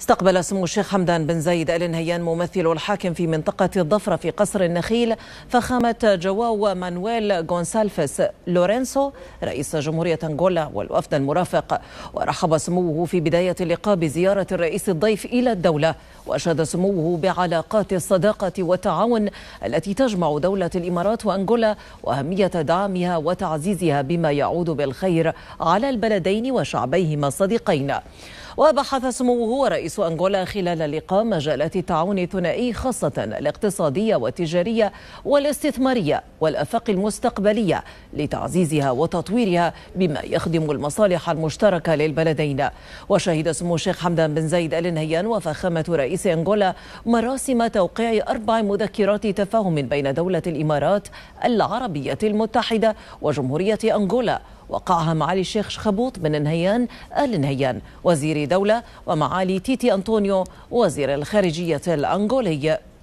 استقبل سمو الشيخ حمدان بن زايد ال نهيان ممثل الحاكم في منطقة الضفرة في قصر النخيل فخامة جواو مانويل غونسالفس لورينسو رئيس جمهورية أنغولا والوفد المرافق ورحب سموه في بداية اللقاء بزيارة الرئيس الضيف إلى الدولة وأشاد سموه بعلاقات الصداقة والتعاون التي تجمع دولة الإمارات وأنغولا وأهمية دعمها وتعزيزها بما يعود بالخير على البلدين وشعبيهما الصديقين وبحث سموه ورئيس أنغولا خلال اللقاء مجالات التعاون الثنائي خاصة الاقتصادية والتجارية والاستثمارية والآفاق المستقبلية لتعزيزها وتطويرها بما يخدم المصالح المشتركة للبلدين وشهد سمو الشيخ حمدان بن زيد آل نهيان وفخامة رئيس أنغولا مراسم توقيع أربع مذكرات تفاهم بين دولة الإمارات العربية المتحدة وجمهورية أنغولا وقعها معالي الشيخ شخبوط بن نهيان آل نهيان وزير دولة ومعالي تيتي أنطونيو وزير الخارجية الأنغولي